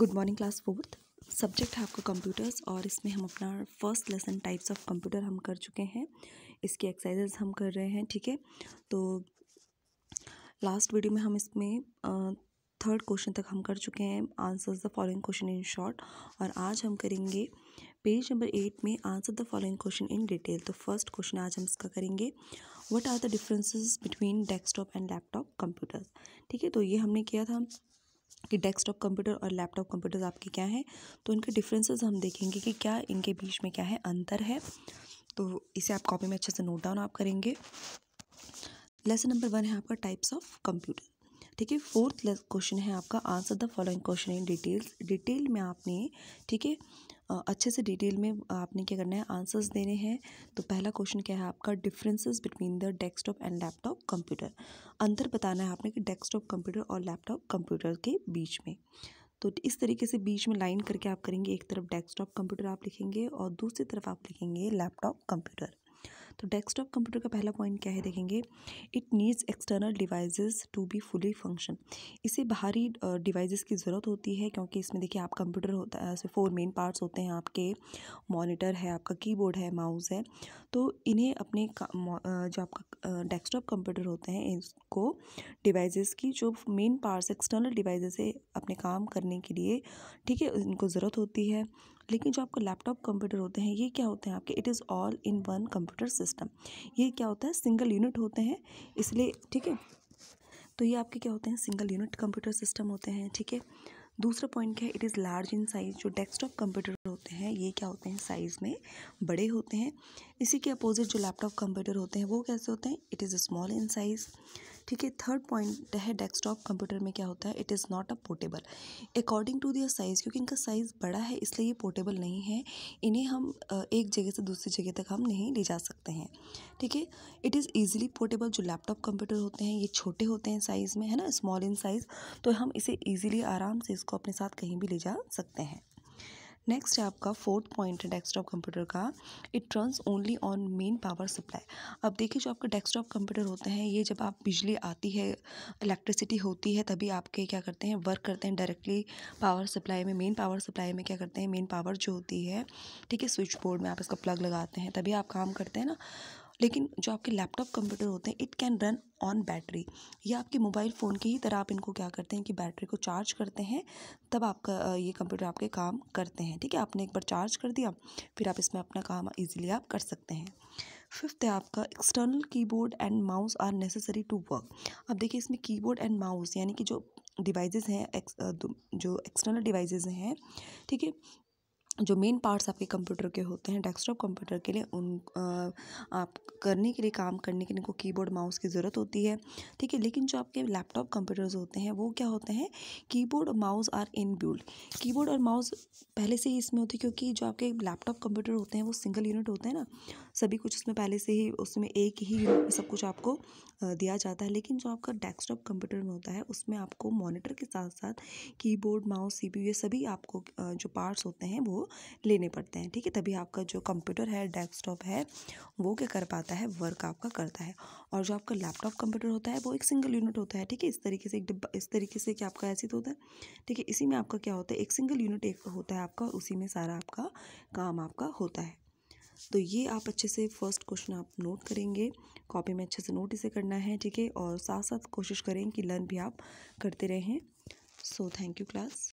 good morning class fourth subject है आपका computers और इसमें हम अपना first lesson types of computer हम कर चुके हैं इसकी एक्सरसाइजेज हम कर रहे हैं ठीक है तो लास्ट वीडियो में हम इसमें थर्ड क्वेश्चन तक हम कर चुके हैं answers the following question in short और आज हम करेंगे पेज नंबर एट में answer the following question in detail तो फर्स्ट क्वेश्चन आज हम इसका करेंगे what are the differences between desktop and laptop computers ठीक है तो ये हमने किया था कि डेस्कटॉप कंप्यूटर और लैपटॉप कंप्यूटर आपके क्या हैं तो इनके डिफरेंसेस हम देखेंगे कि क्या इनके बीच में क्या है अंतर है तो इसे आप कॉपी में अच्छे से नोट डाउन आप करेंगे लेसन नंबर वन है आपका टाइप्स ऑफ कंप्यूटर ठीक है फोर्थ क्वेश्चन है आपका answer the following question in details detail में आपने ठीक है अच्छे से डिटेल में आपने क्या करना है आंसर्स देने हैं तो पहला क्वेश्चन क्या है आपका differences between the desktop and laptop computer अंतर बताना है आपने कि डेस्कटॉप कंप्यूटर और लैपटॉप कंप्यूटर के बीच में तो इस तरीके से बीच में लाइन करके आप करेंगे एक तरफ डेस्कटॉप कंप्यूटर आप लिखेंगे और दूसरी तरफ आप लिखेंगे लैपटॉप कंप्यूटर तो डेस्कटॉप कंप्यूटर का पहला पॉइंट क्या है देखेंगे it needs external devices to be fully function इसे बाहरी डिवाइसेस की ज़रूरत होती है क्योंकि इसमें देखिए आप कंप्यूटर होता है फोर मेन पार्ट्स होते हैं आपके मॉनिटर है आपका कीबोर्ड है माउस है तो इन्हें अपने जो आपका डेस्कटॉप कंप्यूटर होते हैं इसको डिवाइसेस की जो मेन पार्ट्स एक्सटर्नल डिवाइसेस है अपने काम करने के लिए ठीक है इनको ज़रूरत होती है लेकिन जो आपका लैपटॉप कंप्यूटर होते हैं ये क्या होते हैं आपके it is all in one computer system ये क्या होता है सिंगल यूनिट होते हैं इसलिए ठीक है तो ये आपके क्या होते हैं सिंगल यूनिट कंप्यूटर सिस्टम होते हैं ठीक है दूसरा पॉइंट क्या है it is large in size जो डेस्कटॉप कंप्यूटर होते हैं ये क्या होते हैं साइज़ में बड़े होते हैं इसी के अपोजिट जो लैपटॉप कंप्यूटर होते हैं वो कैसे होते हैं it is small in size ठीक है थर्ड पॉइंट है डेस्कटॉप कंप्यूटर में क्या होता है it is not a portable according to their size क्योंकि इनका साइज़ बड़ा है इसलिए ये पोर्टेबल नहीं है इन्हें हम एक जगह से दूसरी जगह तक हम नहीं ले जा सकते हैं ठीक है इट इज़ ईजिली पोर्टेबल जो लैपटॉप कंप्यूटर होते हैं ये छोटे होते हैं साइज़ में है ना स्मॉल इन साइज़ तो हम इसे ईजिली आराम से इसको अपने साथ कहीं भी ले जा सकते हैं नेक्स्ट है आपका फोर्थ पॉइंट है डेस्कटॉप कंप्यूटर का it runs only on main power supply अब देखिए जो आपके डेस्कटॉप कंप्यूटर होते हैं ये जब आप बिजली आती है इलेक्ट्रिसिटी होती है तभी आपके क्या करते हैं वर्क करते हैं डायरेक्टली पावर सप्लाई में मेन पावर सप्लाई में क्या करते हैं मेन पावर जो होती है ठीक है स्विच बोर्ड में आप इसका प्लग लगाते हैं तभी आप काम करते हैं ना लेकिन जो आपके लैपटॉप कंप्यूटर होते हैं it can run on battery या आपके मोबाइल फ़ोन की ही तरह आप इनको क्या करते हैं कि बैटरी को चार्ज करते हैं तब आपका ये कंप्यूटर आपके काम करते हैं ठीक है आपने एक बार चार्ज कर दिया फिर आप इसमें अपना काम ईजिली आप कर सकते हैं फिफ्थ है आपका external keyboard and mouse are necessary to work अब देखिए इसमें कीबोर्ड एंड माउस यानी कि जो डिवाइसेस हैं जो एक्सटर्नल डिवाइसेस हैं ठीक है जो मेन पार्ट्स आपके कंप्यूटर के होते हैं डेस्कटॉप कंप्यूटर के लिए उन आप करने के लिए काम करने के लिए उनको कीबोर्ड माउस की ज़रूरत होती है ठीक है लेकिन जो आपके लैपटॉप कंप्यूटर्स होते हैं वो क्या होते हैं कीबोर्ड और mouse are in build keyboard और माउस पहले से ही इसमें होती है क्योंकि जो आपके लैपटॉप कंप्यूटर होते हैं वो सिंगल यूनिट होते हैं ना सभी कुछ उसमें पहले से ही उसमें एक ही यूनिट में सब कुछ आपको दिया जाता है लेकिन जो आपका डेस्कटॉप कंप्यूटर में होता है उसमें आपको मॉनिटर के साथ साथ कीबोर्ड माउस सीपीयू ये सभी आपको जो पार्ट्स होते हैं वो लेने पड़ते हैं ठीक है तभी आपका जो कंप्यूटर है डेस्कटॉप है वो क्या कर पाता है वर्क आपका करता है और जो आपका लैपटॉप कंप्यूटर होता है वो एक सिंगल यूनिट होता है ठीक है इस तरीके से एक डिब्बा इस तरीके से क्या आपका ऐसी तो होता है ठीक है इसी में आपका क्या होता है एक सिंगल यूनिट एक होता है आपका उसी में सारा आपका काम आपका होता है तो ये आप अच्छे से फर्स्ट क्वेश्चन आप नोट करेंगे कॉपी में अच्छे से नोट इसे करना है ठीक है और साथ साथ कोशिश करें कि लर्न भी आप करते रहें सो थैंक यू क्लास